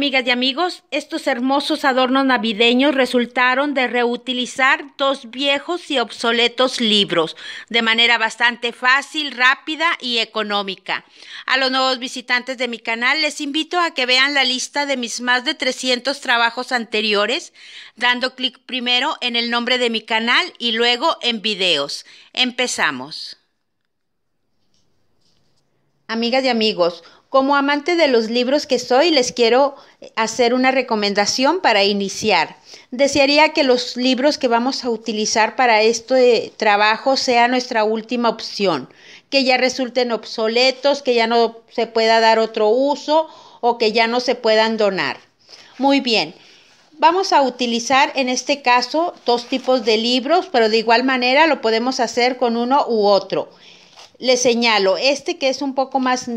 Amigas y amigos, estos hermosos adornos navideños resultaron de reutilizar dos viejos y obsoletos libros de manera bastante fácil, rápida y económica. A los nuevos visitantes de mi canal les invito a que vean la lista de mis más de 300 trabajos anteriores, dando clic primero en el nombre de mi canal y luego en videos. Empezamos. Amigas y amigos, como amante de los libros que soy, les quiero hacer una recomendación para iniciar. Desearía que los libros que vamos a utilizar para este trabajo sea nuestra última opción, que ya resulten obsoletos, que ya no se pueda dar otro uso o que ya no se puedan donar. Muy bien. Vamos a utilizar en este caso dos tipos de libros, pero de igual manera lo podemos hacer con uno u otro. Les señalo, este que es un poco más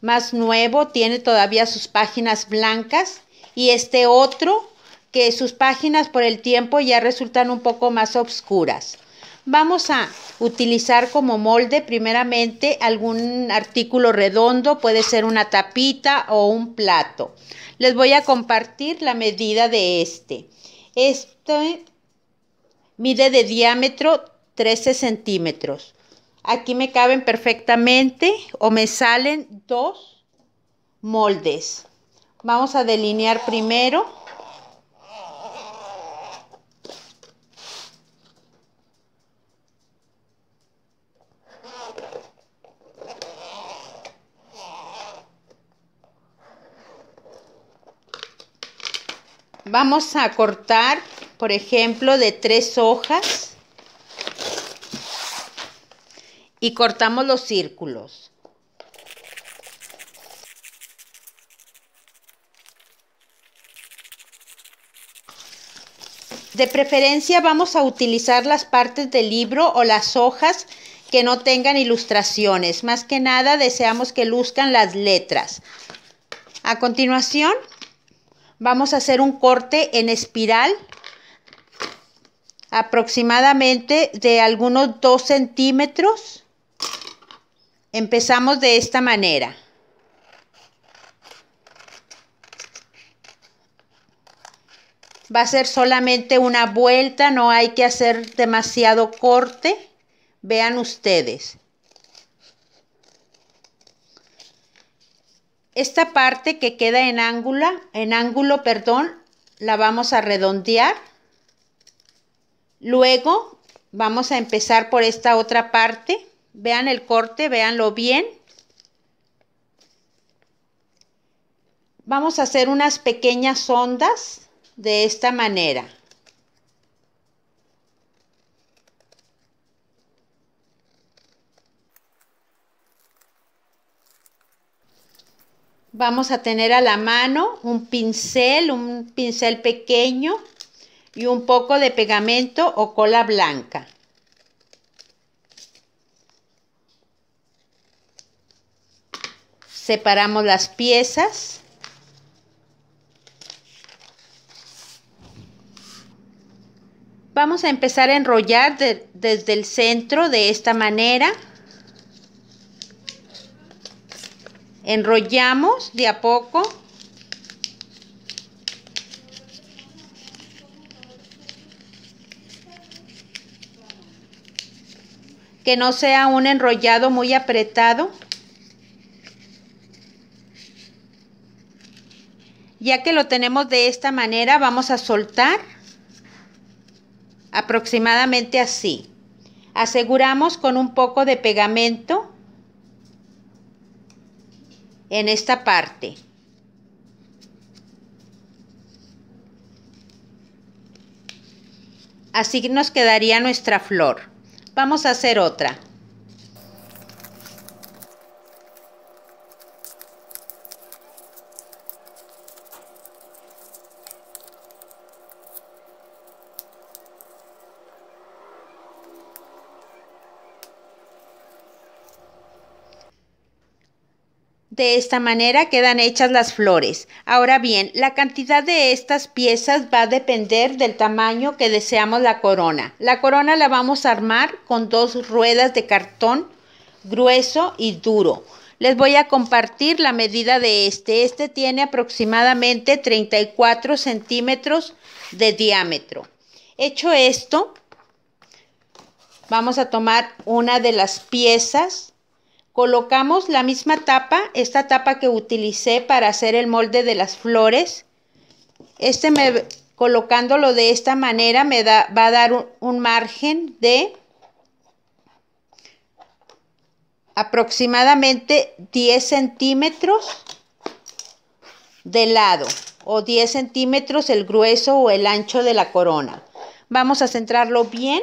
más nuevo tiene todavía sus páginas blancas y este otro que sus páginas por el tiempo ya resultan un poco más oscuras. Vamos a utilizar como molde primeramente algún artículo redondo, puede ser una tapita o un plato. Les voy a compartir la medida de este. Este mide de diámetro 13 centímetros. Aquí me caben perfectamente o me salen dos moldes. Vamos a delinear primero. Vamos a cortar, por ejemplo, de tres hojas. y cortamos los círculos. De preferencia vamos a utilizar las partes del libro o las hojas que no tengan ilustraciones. Más que nada deseamos que luzcan las letras. A continuación vamos a hacer un corte en espiral aproximadamente de algunos 2 centímetros Empezamos de esta manera. Va a ser solamente una vuelta, no hay que hacer demasiado corte. Vean ustedes. Esta parte que queda en ángulo, en ángulo, perdón, la vamos a redondear. Luego vamos a empezar por esta otra parte. Vean el corte, véanlo bien. Vamos a hacer unas pequeñas ondas de esta manera. Vamos a tener a la mano un pincel, un pincel pequeño y un poco de pegamento o cola blanca. Separamos las piezas. Vamos a empezar a enrollar desde el centro de esta manera. Enrollamos de a poco. que no sea un enrollado muy apretado ya que lo tenemos de esta manera, vamos a soltar aproximadamente así. Aseguramos con un poco de pegamento en esta parte. Así nos quedaría nuestra flor. Vamos a hacer otra. De esta manera quedan hechas las flores. Ahora bien, la cantidad de estas piezas va a depender del tamaño que deseamos la corona. La corona la vamos a armar con dos ruedas de cartón grueso y duro. Les voy a compartir la medida de este. Este tiene aproximadamente 34 centímetros de diámetro. Hecho esto, vamos a tomar una de las piezas Colocamos la misma tapa, esta tapa que utilicé para hacer el molde de las flores. Este me, colocándolo de esta manera me va a dar un, un margen de aproximadamente 10 centímetros de lado o 10 centímetros el grueso o el ancho de la corona. Vamos a centrarlo bien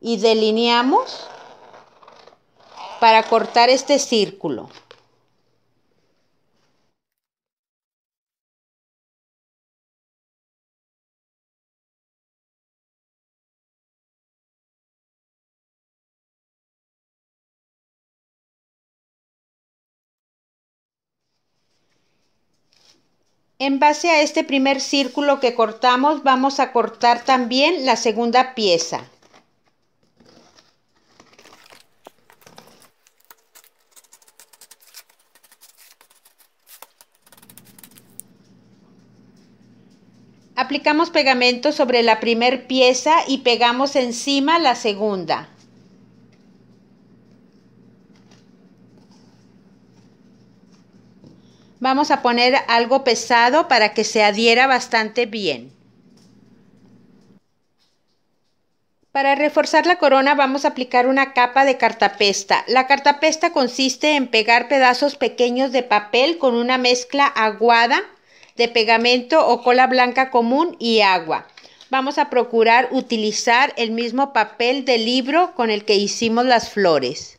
y delineamos para cortar este círculo. En base a este primer círculo que cortamos, vamos a cortar también la segunda pieza. Aplicamos pegamento sobre la primer pieza y pegamos encima la segunda. Vamos a poner algo pesado para que se adhiera bastante bien. Para reforzar la corona vamos a aplicar una capa de cartapesta. La cartapesta consiste en pegar pedazos pequeños de papel con una mezcla aguada de pegamento o cola blanca común y agua. Vamos a procurar utilizar el mismo papel de libro con el que hicimos las flores.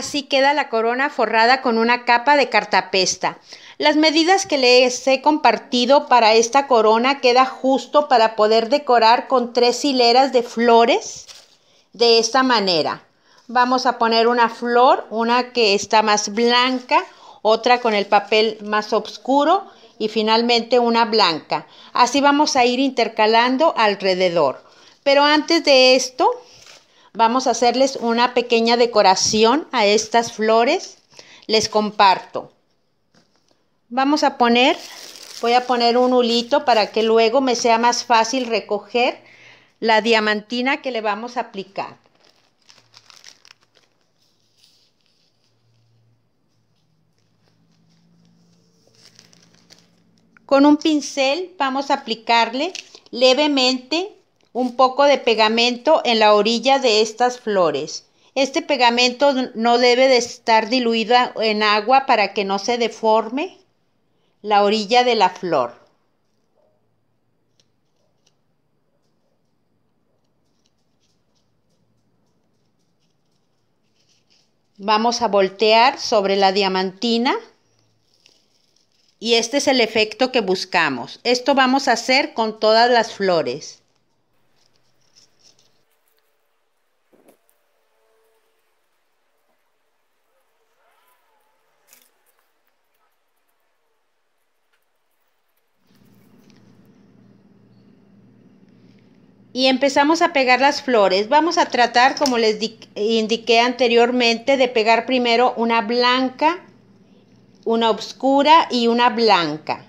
así queda la corona forrada con una capa de cartapesta. Las medidas que les he compartido para esta corona queda justo para poder decorar con tres hileras de flores de esta manera. Vamos a poner una flor, una que está más blanca, otra con el papel más oscuro y finalmente una blanca. Así vamos a ir intercalando alrededor. Pero antes de esto, Vamos a hacerles una pequeña decoración a estas flores. Les comparto. Vamos a poner, voy a poner un hulito para que luego me sea más fácil recoger la diamantina que le vamos a aplicar. Con un pincel vamos a aplicarle levemente un poco de pegamento en la orilla de estas flores. Este pegamento no debe de estar diluido en agua para que no se deforme la orilla de la flor. Vamos a voltear sobre la diamantina y este es el efecto que buscamos. Esto vamos a hacer con todas las flores. y empezamos a pegar las flores. Vamos a tratar, como les indiqué anteriormente, de pegar primero una blanca, una oscura y una blanca.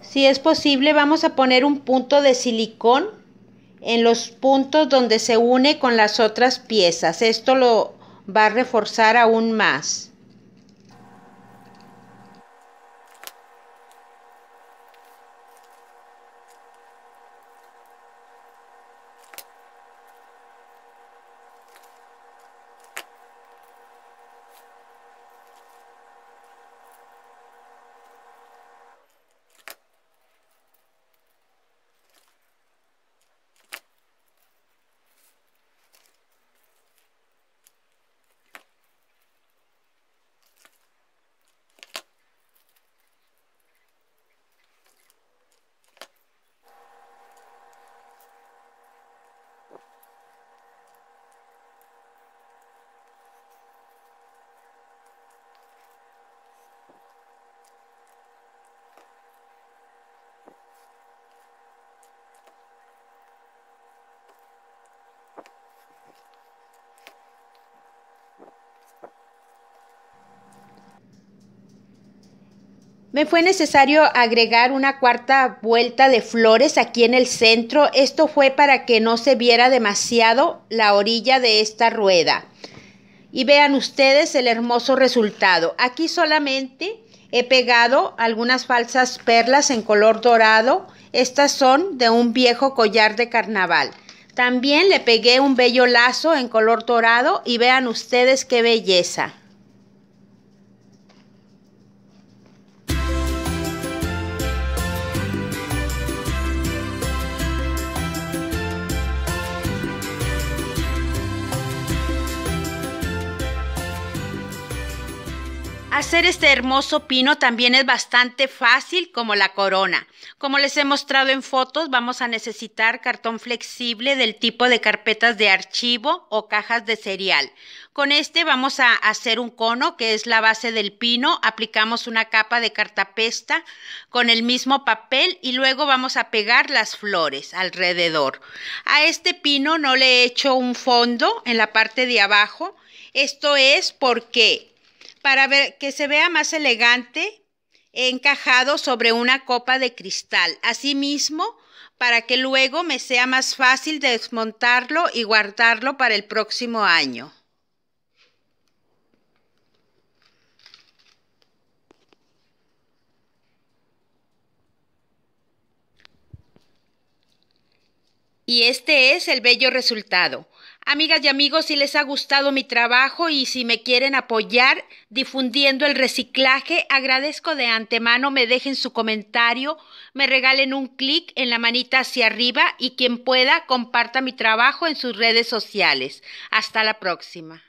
Si es posible, vamos a poner un punto de silicón en los puntos donde se une con las otras piezas. Esto lo va a reforzar aún más. Me fue necesario agregar una cuarta vuelta de flores aquí en el centro. Esto fue para que no se viera demasiado la orilla de esta rueda. Y vean ustedes el hermoso resultado. Aquí solamente he pegado algunas falsas perlas en color dorado. Estas son de un viejo collar de carnaval. También le pegué un bello lazo en color dorado y vean ustedes qué belleza. Hacer este hermoso pino también es bastante fácil como la corona. Como les he mostrado en fotos, vamos a necesitar cartón flexible del tipo de carpetas de archivo o cajas de cereal. Con este vamos a hacer un cono que es la base del pino, aplicamos una capa de cartapesta con el mismo papel y luego vamos a pegar las flores alrededor. A este pino no le he hecho un fondo en la parte de abajo, esto es porque para que se vea más elegante encajado sobre una copa de cristal. Asimismo, para que luego me sea más fácil desmontarlo y guardarlo para el próximo año. Y este es el bello resultado. Amigas y amigos, si les ha gustado mi trabajo y si me quieren apoyar difundiendo el reciclaje, agradezco de antemano me dejen su comentario, me regalen un clic en la manita hacia arriba y quien pueda comparta mi trabajo en sus redes sociales. Hasta la próxima.